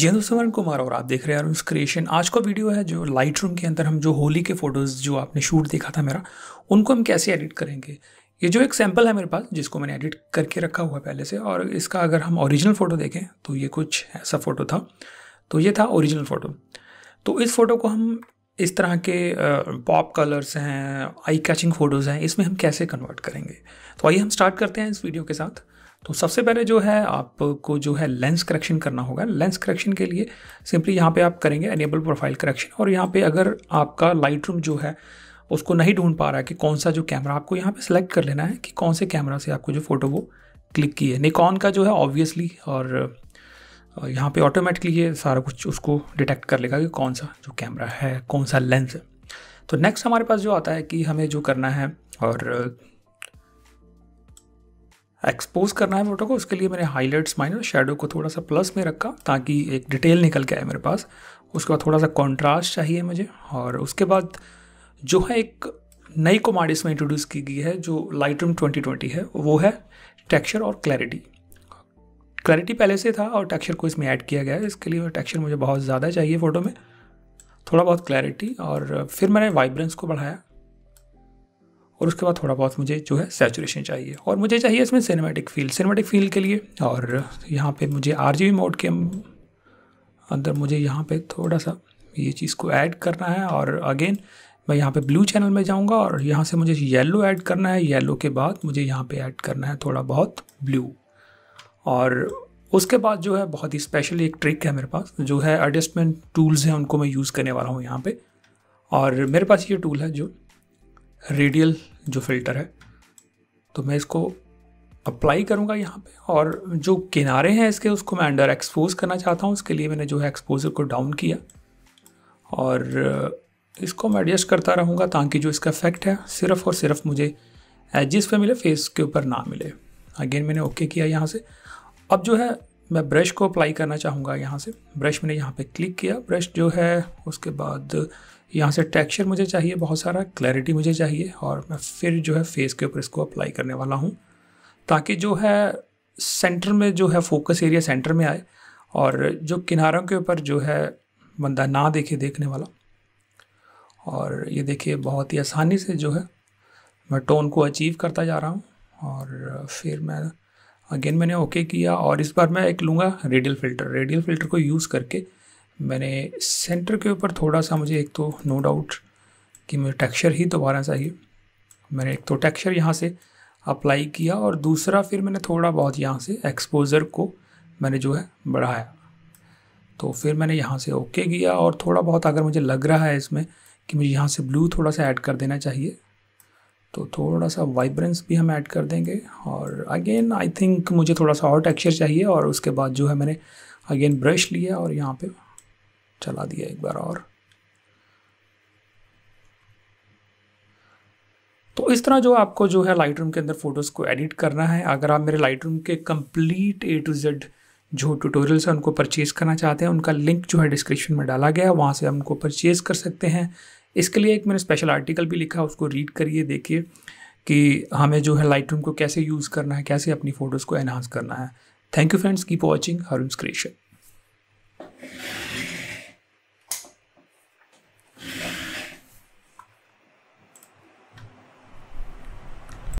जी हाँ दोस्तों कुमार और आप देख रहे हैं अरुण क्रिएशन आज का वीडियो है जो लाइट रूम के अंदर हम जो होली के फ़ोटोज़ जो आपने शूट देखा था मेरा उनको हम कैसे एडिट करेंगे ये जो एक सैम्पल है मेरे पास जिसको मैंने एडिट करके रखा हुआ है पहले से और इसका अगर हम ओरिजिनल फ़ोटो देखें तो ये कुछ ऐसा फ़ोटो था तो ये था ओरिजिनल फ़ोटो तो इस फ़ोटो को हम इस तरह के पॉप कलर्स हैं आई कैचिंग फ़ोटोज़ हैं इसमें हम कैसे कन्वर्ट करेंगे तो आइए हम स्टार्ट करते हैं इस वीडियो के साथ तो सबसे पहले जो है आपको जो है लेंस करेक्शन करना होगा लेंस करेक्शन के लिए सिंपली यहाँ पे आप करेंगे एनेबल प्रोफाइल करेक्शन और यहाँ पे अगर आपका लाइट रूम जो है उसको नहीं ढूंढ पा रहा है कि कौन सा जो कैमरा आपको यहाँ पे सेलेक्ट कर लेना है कि कौन से कैमरा से आपको जो फ़ोटो वो क्लिक की है निकॉन का जो है ऑब्वियसली और यहाँ पे ऑटोमेटिकली ये सारा कुछ उसको डिटेक्ट कर लेगा कि कौन सा जो कैमरा है कौन सा लेंस है तो नेक्स्ट हमारे पास जो आता है कि हमें जो करना है और एक्सपोज करना है फोटो को उसके लिए मैंने हाईलाइट्स माइनर शेडो को थोड़ा सा प्लस में रखा ताकि एक डिटेल निकल के आए मेरे पास उसके बाद थोड़ा सा कॉन्ट्रास्ट चाहिए मुझे और उसके बाद जो है एक नई कोमाड इसमें इंट्रोड्यूस की गई है जो लाइट रूम ट्वेंटी है वो है टेक्स्चर और क्लैरिटी क्लैरिटी पहले से था और टेक्स्चर को इसमें ऐड किया गया है इसके लिए टेक्स्चर मुझे बहुत ज़्यादा चाहिए फ़ोटो में थोड़ा बहुत क्लैरिटी और फिर मैंने वाइब्रेंस को बढ़ाया और उसके बाद थोड़ा बहुत मुझे जो है सेचुरेशन चाहिए और मुझे चाहिए इसमें सिनेमेटिक फील सिनेमेटिक फील के लिए और यहाँ पे मुझे आर मोड के अंदर मुझे यहाँ पे थोड़ा सा ये चीज़ को ऐड करना है और अगेन मैं यहाँ पे ब्लू चैनल में जाऊँगा और यहाँ से मुझे येलो ऐड करना है येलो के बाद मुझे यहाँ पे ऐड करना है थोड़ा बहुत ब्लू और उसके बाद जो है बहुत ही स्पेशल एक ट्रिक है मेरे पास जो है एडजस्टमेंट टूल्स हैं उनको मैं यूज़ करने वाला हूँ यहाँ पे और मेरे पास ये टूल है जो रेडियल जो फ़िल्टर है तो मैं इसको अप्लाई करूँगा यहाँ पे और जो किनारे हैं इसके उसको मैं अंडर एक्सपोज करना चाहता हूँ उसके लिए मैंने जो है एक्सपोजर को डाउन किया और इसको मैं एडजस्ट करता रहूँगा ताकि जो इसका इफेक्ट है सिर्फ़ और सिर्फ मुझे एजिस पे मिले फेस के ऊपर ना मिले अगेन मैंने ओके किया यहाँ से अब जो है मैं ब्रश को अप्लाई करना चाहूँगा यहाँ से ब्रश मैंने यहाँ पे क्लिक किया ब्रश जो है उसके बाद यहाँ से टेक्सचर मुझे चाहिए बहुत सारा क्लैरिटी मुझे चाहिए और मैं फिर जो है फेस के ऊपर इसको अप्लाई करने वाला हूँ ताकि जो है सेंटर में जो है फोकस एरिया सेंटर में आए और जो किनारों के ऊपर जो है बंदा ना देखे देखने वाला और ये देखिए बहुत ही आसानी से जो है मैं टोन को अचीव करता जा रहा हूँ और फिर मैं अगेन मैंने ओके किया और इस बार मैं एक लूँगा रेडियल फ़िल्टर रेडियल फ़िल्टर को यूज़ करके मैंने सेंटर के ऊपर थोड़ा सा मुझे एक तो नो डाउट कि मुझे टेक्सचर ही दोबारा चाहिए मैंने एक तो टेक्सचर यहाँ से अप्लाई किया और दूसरा फिर मैंने थोड़ा बहुत यहाँ से एक्सपोज़र को मैंने जो है बढ़ाया तो फिर मैंने यहाँ से ओके किया और थोड़ा बहुत अगर मुझे लग रहा है इसमें कि मुझे यहाँ से ब्लू थोड़ा सा ऐड कर देना चाहिए तो थोड़ा सा वाइब्रेंस भी हम ऐड कर देंगे और अगेन आई थिंक मुझे थोड़ा सा और टेक्सचर चाहिए और उसके बाद जो है मैंने अगेन ब्रश लिया और यहाँ पर चला दिया एक बार और तो इस तरह जो आपको जो है लाइट के अंदर फ़ोटोज़ को एडिट करना है अगर आप मेरे लाइट के कंप्लीट ए टू जेड जो ट्यूटोरियल्स हैं उनको परचेज़ करना चाहते हैं उनका लिंक जो है डिस्क्रिप्शन में डाला गया है वहाँ से हम उनको परचेज़ कर सकते हैं इसके लिए एक मैंने स्पेशल आर्टिकल भी लिखा उसको रीड करिए देखिए कि हमें जो है लाइट को कैसे यूज़ करना है कैसे अपनी फ़ोटोज़ को एनहांस करना है thank you friends keep watching हर क्रिएशन